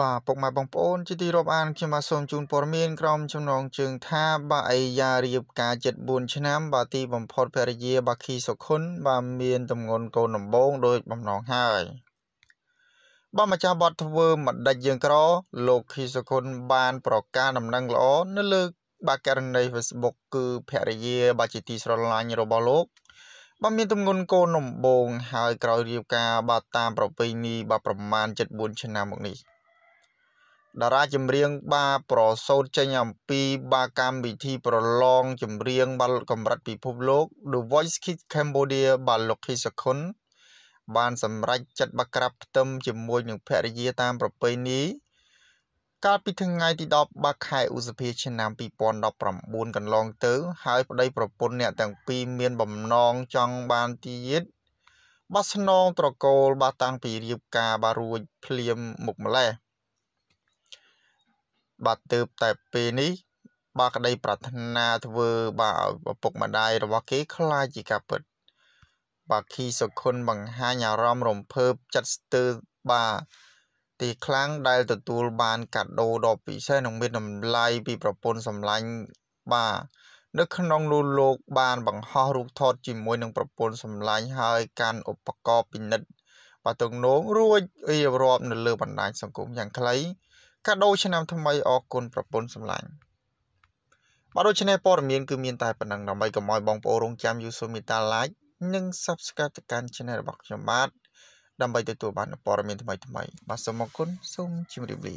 បាទពុកម៉ែបងប្អូនជាទីរាប់អាន ខ្ញុំបាទសូមជូនព័ត៌មានក្រុមចំណងជើងថាបាទអីយ៉ារៀបការ74ឆ្នាំបាទទីបំផុតភរិយា បាទខីសុខុន បាទមានតម្ងន់កូនដំបងដោយបំណងហើយបាទម្ចាស់បតធ្វើមិនដាច់យើងក្រលោកខីសុខុន បានប្រកាសដំណឹងល្អនៅលើបាទករណី Facebook គឺភរិយា បាទជាទីស្រឡាញ់របស់លោកបាទមានទម្ងន់កូនដំបងហើយក្រោយរៀបការបាទតាមប្រពៃណីបាទប្រមាណ74ឆ្នាំមកនេះតារាចម្រៀងបាប្រសូតចេញអំពីបាកម្មវិធីប្រឡងចម្រៀង បាល់កម្រិតពិភពលោក The Voice Kids Cambodia បាល់លោកខីសខុន បានសម្រេចចិត្តបាក្រាប់ផ្ទឹមជាមួយនឹងភរិយាតាមប្រពៃណីកាលពីថ្ងៃទី10បាខែឧសភាឆ្នាំ2019កន្លងទៅហើយប្តីប្រពន្ធអ្នកទាំងពីរមានបំណងចង់បានទៀតបាស្នងត្រកូលបាតាំងពីរៀបការបារួចភ្លាមមុខម្លេះបាទទើបតែពេលនេះ បាទក្តីប្រាថ្នាធ្វើបាទឲ្យឪពុកម្ដាយរបស់គេខ្លាចជាការពិតបាទខីសុខុនបង្ហាញអារម្មណ៍រំភើបចិត្តស្ទើរបាទទីខ្លាំងដែលទទួលបានកាដូដ៏ពិសេសនិងមានតម្លៃពីប្រពន្ធសម្លាញ់បាទនៅក្នុងលូលោកបានបង្ហោះរូបថតជាមួយនឹងប្រពន្ធសម្លាញ់ហើយកាន់ឧបករណ៍ពិនិត្យបាទទំនងរួចរៀបរាប់នៅលើបណ្ដាញសង្គមយ៉ាងខ្លីកាដូឆ្នាំថ្មីអរគុណប្រពន្ធសម្លាញ់បាទដូច្នេះព័ត៌មានគឺមានតែប៉ុណ្ណឹងដើម្បីកុំឲ្យបងប្អូនរងចាំ Yusu Mita Live និង Subscribe ទៅកាន់ Channel របស់ខ្ញុំបាទដើម្បីទទួលបានព័ត៌មានថ្មីៗបាទសូមអរគុណសូមជម្រាបលា